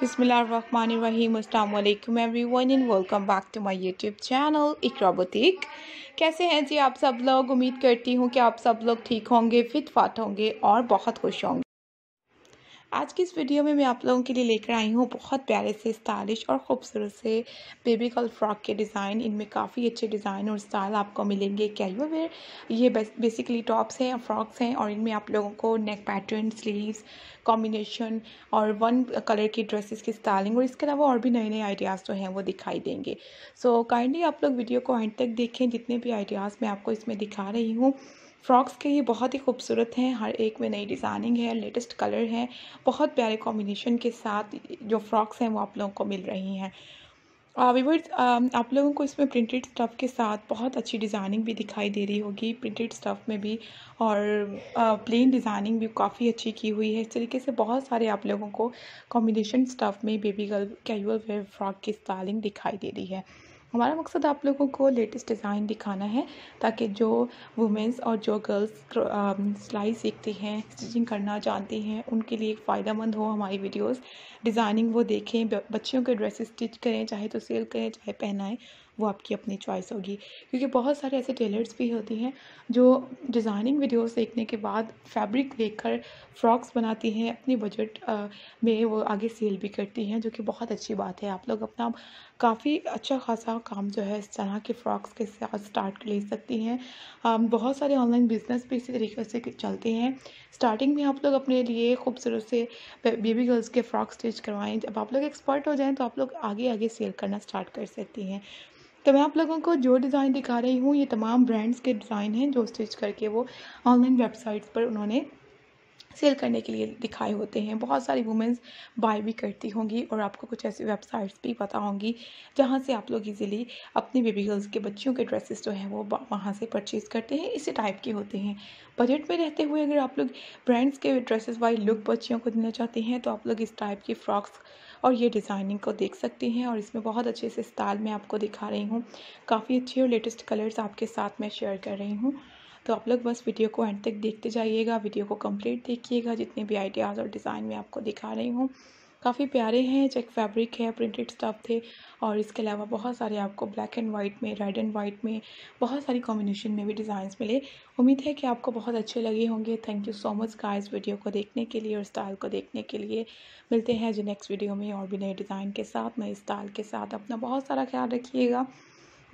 बिसमिलकुम everyone and welcome back to my YouTube channel इकराबोतिक कैसे हैं जी आप सब लोग उम्मीद करती हूँ कि आप सब लोग ठीक होंगे फिट फाट होंगे और बहुत खुश होंगे आज की इस वीडियो में मैं आप लोगों के लिए लेकर आई हूँ बहुत प्यारे से स्टाइलिश और ख़ूबसूरत से बेबी कॉल फ्रॉक के डिज़ाइन इनमें काफ़ी अच्छे डिज़ाइन और स्टाइल आपको मिलेंगे कैजुअल वेयर ये बेसिकली टॉप्स हैं फ्रॉक्स हैं और इनमें आप लोगों को नेक पैटर्न स्लीव्स कॉम्बिनेशन और वन कलर की ड्रेसेस की स्टाइलिंग और इसके अलावा और भी नए नए आइडियाज़ जो तो हैं वो दिखाई देंगे सो so, काइंडली आप लोग वीडियो को एंड तक देखें जितने भी आइडियाज़ मैं आपको इसमें दिखा रही हूँ फ्रॉक्स के ये बहुत ही खूबसूरत हैं हर एक में नई डिज़ाइनिंग है लेटेस्ट कलर है बहुत प्यारे कॉम्बिनेशन के साथ जो फ्रॉक्स हैं वो आप लोगों को मिल रही हैं वीवर्स uh, um, आप लोगों को इसमें प्रिंटेड स्टफ़ के साथ बहुत अच्छी डिज़ाइनिंग भी दिखाई दे रही होगी प्रिंटेड स्टफ़ में भी और प्लेन uh, डिज़ाइनिंग भी काफ़ी अच्छी की हुई है इस तरीके से बहुत सारे आप लोगों को कॉम्बिनेशन स्टफ़ में baby girl casual wear frock की स्टाइलिंग दिखाई दे रही है हमारा मकसद आप लोगों को लेटेस्ट डिज़ाइन दिखाना है ताकि जो वुमेंस और जो गर्ल्स सिलाई सीखती हैं स्टिचिंग करना जानती हैं उनके लिए एक फ़ायदा हो हमारी वीडियोस डिज़ाइनिंग वो देखें बच्चियों के ड्रेसेस स्टिच करें चाहे तो सेल करें चाहे पहनाएं वो आपकी अपनी चॉइस होगी क्योंकि बहुत सारे ऐसे टेलर्स भी होती हैं जो डिज़ाइनिंग वीडियोस देखने के बाद फैब्रिक देखकर फ्रॉक्स बनाती हैं अपने बजट में वो आगे सेल भी करती हैं जो कि बहुत अच्छी बात है आप लोग अपना काफ़ी अच्छा खासा काम जो है इस तरह के फ्रॉक्स के साथ स्टार्ट ले सकती हैं बहुत सारे ऑनलाइन बिजनेस भी इसी तरीके से चलते हैं स्टार्टिंग में आप लोग अपने लिए खूबसूरत से बेबी गर्ल्स के फ्रॉक स्टिच करवाएं जब आप लोग एक्सपर्ट हो जाएं तो आप लोग आगे आगे सेल करना स्टार्ट कर सकती हैं तो मैं आप लोगों को जो डिज़ाइन दिखा रही हूँ ये तमाम ब्रांड्स के डिज़ाइन हैं जो स्टिच करके वो ऑनलाइन वेबसाइट्स पर उन्होंने सेल करने के लिए दिखाए होते हैं बहुत सारी वुमेंस बाय भी करती होंगी और आपको कुछ ऐसी वेबसाइट्स भी पता होंगी जहाँ से आप लोग इजीली अपनी बेबी गर्ल्स के बच्चियों के ड्रेसेस जो हैं वो वहाँ से परचेज़ करते हैं इसी टाइप के होते हैं बजट में रहते हुए अगर आप लोग ब्रांड्स के ड्रेसेस वाई लुक बच्चियों को देना चाहते हैं तो आप लोग इस टाइप की फ़्रॉक्स और ये डिज़ाइनिंग को देख सकती हैं और इसमें बहुत अच्छे से स्टाइल में आपको दिखा रही हूँ काफ़ी अच्छे और लेटेस्ट कलर्स आपके साथ मैं शेयर कर रही हूँ तो आप लोग बस वीडियो को एंड तक देखते जाइएगा वीडियो को कंप्लीट देखिएगा जितने भी आइडियाज़ और डिज़ाइन मैं आपको दिखा रही हूँ काफ़ी प्यारे हैं चेक फैब्रिक है प्रिंटेड स्टफ थे और इसके अलावा बहुत सारे आपको ब्लैक एंड वाइट में रेड एंड वाइट में बहुत सारी कॉम्बिनेशन में भी डिज़ाइंस मिले उम्मीद है कि आपको बहुत अच्छे लगे होंगे thank you so much guys video को देखने के लिए और स्टाइल को देखने के लिए मिलते हैं जो नेक्स्ट वीडियो में और भी नए डिज़ाइन के साथ नए स्टाइल के साथ अपना बहुत सारा ख्याल रखिएगा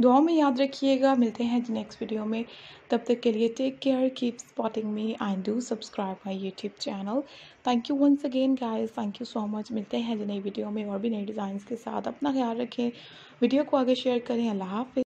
दुआ में याद रखिएगा मिलते हैं नेक्स्ट वीडियो में तब तक के लिए take care keep spotting me and do subscribe my YouTube channel thank you once again guys thank you so much मिलते हैं नई वीडियो में और भी नई डिज़ाइंस के साथ अपना ख्याल रखें वीडियो को आगे शेयर करें अल्लाह हाफि